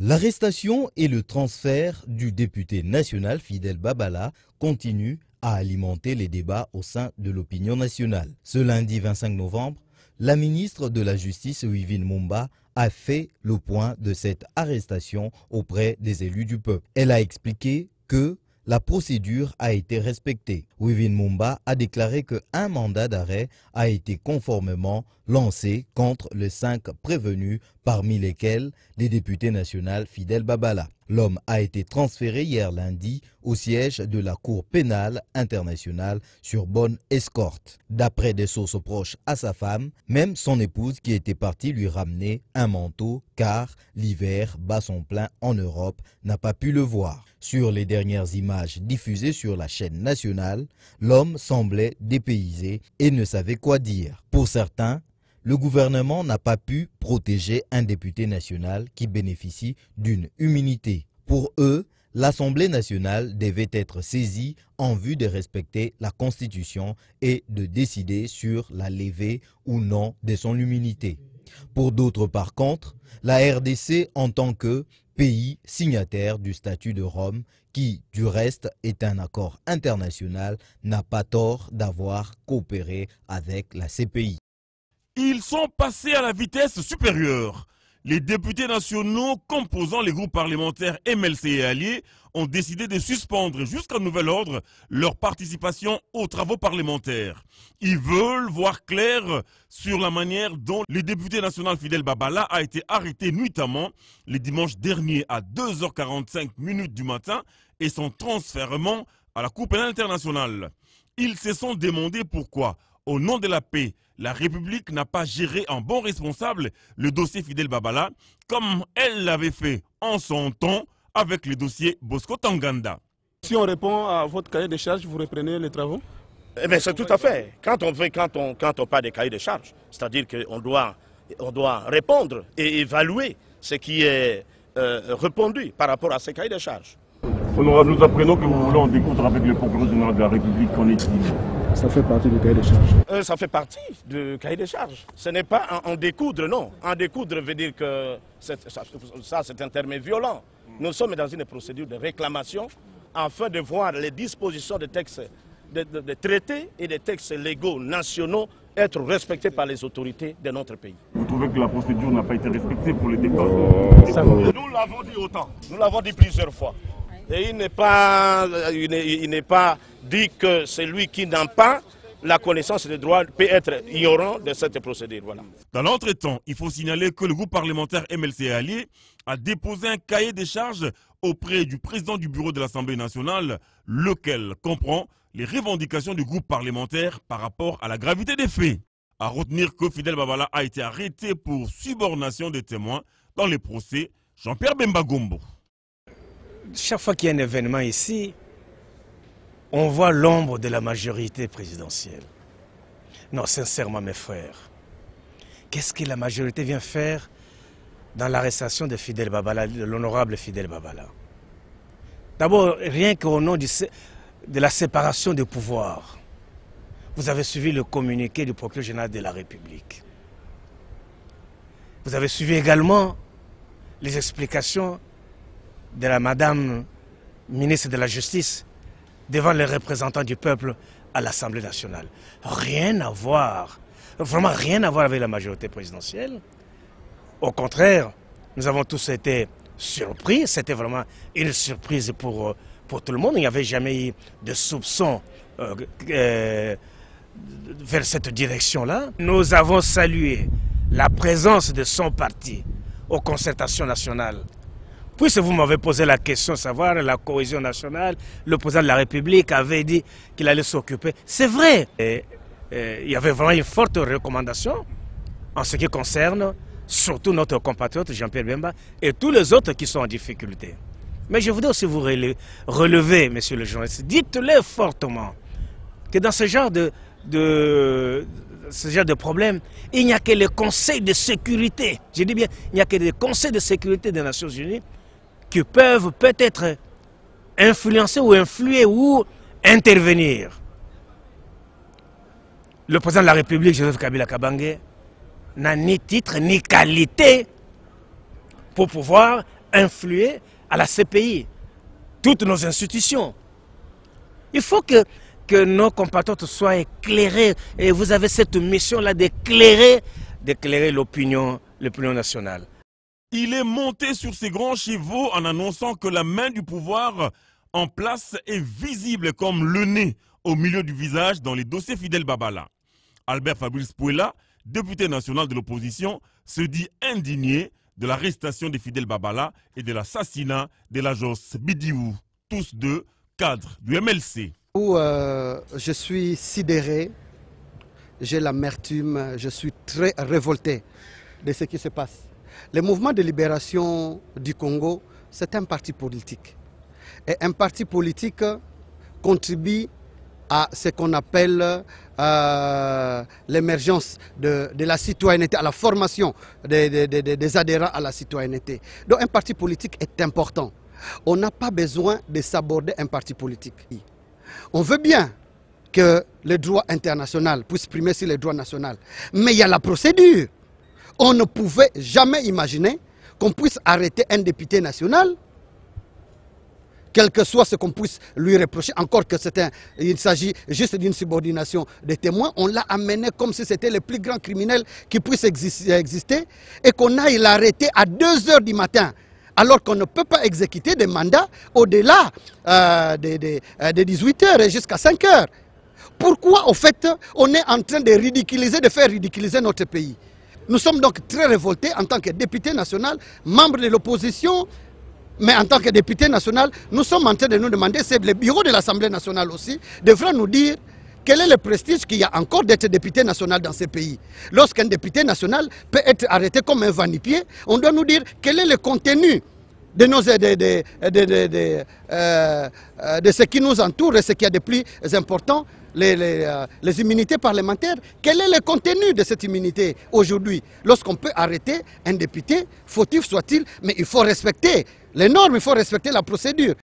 L'arrestation et le transfert du député national Fidel Babala continuent à alimenter les débats au sein de l'opinion nationale. Ce lundi 25 novembre, la ministre de la Justice, Wivine Mumba, a fait le point de cette arrestation auprès des élus du peuple. Elle a expliqué que la procédure a été respectée. Wivin Mumba a déclaré qu'un mandat d'arrêt a été conformément lancé contre les cinq prévenus, parmi lesquels les députés nationaux Fidel Babala. L'homme a été transféré hier lundi au siège de la Cour pénale internationale sur bonne escorte. D'après des sources proches à sa femme, même son épouse qui était partie lui ramener un manteau car l'hiver bat son plein en Europe n'a pas pu le voir. Sur les dernières images diffusées sur la chaîne nationale, l'homme semblait dépaysé et ne savait quoi dire. Pour certains, le gouvernement n'a pas pu protéger un député national qui bénéficie d'une immunité. Pour eux, l'Assemblée nationale devait être saisie en vue de respecter la Constitution et de décider sur la levée ou non de son immunité. Pour d'autres, par contre, la RDC en tant que pays signataire du statut de Rome, qui, du reste, est un accord international, n'a pas tort d'avoir coopéré avec la CPI. Ils sont passés à la vitesse supérieure. Les députés nationaux composant les groupes parlementaires MLC et Alliés ont décidé de suspendre jusqu'à nouvel ordre leur participation aux travaux parlementaires. Ils veulent voir clair sur la manière dont le député national Fidel Babala a été arrêté nuitamment le dimanche dernier à 2h45 minutes du matin et son transfèrement à la Cour pénale internationale. Ils se sont demandé pourquoi au nom de la paix, la République n'a pas géré en bon responsable le dossier Fidel Babala comme elle l'avait fait en son temps avec le dossier Bosco Tanganda. Si on répond à votre cahier de charges, vous reprenez les travaux eh c'est tout à fait. Quand on, quand on, quand on parle des cahiers de charges, c'est-à-dire qu'on doit, on doit répondre et évaluer ce qui est euh, répondu par rapport à ces cahiers de charges. nous apprenons que vous voulez en découdre avec le procureur général de la République qu'on est ça fait partie du cahier des charges euh, Ça fait partie du cahier des charges. Ce n'est pas en, découdre, non. En découdre veut dire que ça, ça c'est un terme violent. Nous sommes dans une procédure de réclamation afin de voir les dispositions des textes, de, traités et des textes légaux nationaux être respectés par les autorités de notre pays. Vous trouvez que la procédure n'a pas été respectée pour les dépôts Nous l'avons dit autant, nous l'avons dit plusieurs fois. Et il n'est pas, euh, il n'est pas dit que celui qui n'a pas la connaissance des droits peut être ignorant de cette procédure. Voilà. Dans l'entretemps, il faut signaler que le groupe parlementaire MLC Allié a déposé un cahier des charges auprès du président du bureau de l'Assemblée nationale, lequel comprend les revendications du groupe parlementaire par rapport à la gravité des faits. À retenir que Fidel Babala a été arrêté pour subornation des témoins dans les procès Jean-Pierre Bembagombo. Chaque fois qu'il y a un événement ici, on voit l'ombre de la majorité présidentielle. Non, sincèrement, mes frères, qu'est-ce que la majorité vient faire dans l'arrestation de Fidel Babala, de l'honorable Fidel Babala D'abord, rien qu'au nom de la séparation des pouvoirs, vous avez suivi le communiqué du procureur général de la République. Vous avez suivi également les explications de la Madame ministre de la Justice devant les représentants du peuple à l'Assemblée nationale. Rien à voir, vraiment rien à voir avec la majorité présidentielle. Au contraire, nous avons tous été surpris. C'était vraiment une surprise pour, euh, tout le monde. Il n'y avait jamais eu de soupçon euh, euh, vers cette direction-là. Nous avons salué la présence de son parti aux concertations nationales Puisque vous m'avez posé la question, savoir la cohésion nationale, le président de la République avait dit qu'il allait s'occuper. C'est vrai. il y avait vraiment une forte recommandation en ce qui concerne surtout notre compatriote Jean-Pierre Bemba et tous les autres qui sont en difficulté. Mais je voudrais aussi vous relever, monsieur le journaliste, dites-le fortement que dans ce genre de, ce genre de problème, il n'y a que le Conseil de sécurité, je dis bien, il n'y a que le Conseil de sécurité des Nations Unies qui peuvent peut-être influencer ou influer ou intervenir. Le président de la République, Joseph Kabila Kabangé, n'a ni titre ni qualité pour pouvoir influer à la CPI, toutes nos institutions. Il faut que, nos compatriotes soient éclairés et vous avez cette mission-là d'éclairer d'éclairer l'opinion nationale. Il est monté sur ses grands chevaux en annonçant que la main du pouvoir en place est visible comme le nez au milieu du visage dans les dossiers Fidel Babala. Albert Fabrice Puella, député national de l'opposition, se dit indigné de l'arrestation de Fidel Babala et de l'assassinat de l'agence Bidiou, tous deux cadres du MLC. Euh, je suis sidéré, j'ai l'amertume, je suis très révolté de ce qui se passe. Le mouvement de libération du Congo, c'est un parti politique. Et un parti politique contribue à ce qu'on appelle euh, l'émergence de, la citoyenneté, à la formation des, adhérents à la citoyenneté. Donc un parti politique est important. On n'a pas besoin de s'aborder un parti politique. On veut bien que le droit international puisse primer sur les droits national, mais il y a la procédure. On ne pouvait jamais imaginer qu'on puisse arrêter un député national, quel que soit ce qu'on puisse lui reprocher, encore que un, il s'agit juste d'une subordination des témoins, on l'a amené comme si c'était le plus grand criminel qui puisse exister et qu'on aille l'arrêter à 2 heures du matin alors qu'on ne peut pas exécuter des mandats au-delà euh, des de, 18 euh, heures et jusqu'à 5 heures. Pourquoi, au fait, on est en train de ridiculiser, de faire ridiculiser notre pays nous sommes donc très révoltés en tant que député national, membre de l'opposition, mais en tant que député national, nous sommes en train de nous demander, c'est le bureau de l'Assemblée nationale aussi, devra nous dire quel est le prestige qu'il y a encore d'être député national dans ce pays. Lorsqu'un député national peut être arrêté comme un vanipier, on doit nous dire quel est le contenu de, euh, euh, ce qui nous entoure et ce qui est de plus important les, euh, les, immunités parlementaires, quel est le contenu de cette immunité aujourd'hui Lorsqu'on peut arrêter un député, fautif soit-il, mais il faut respecter les normes, il faut respecter la procédure.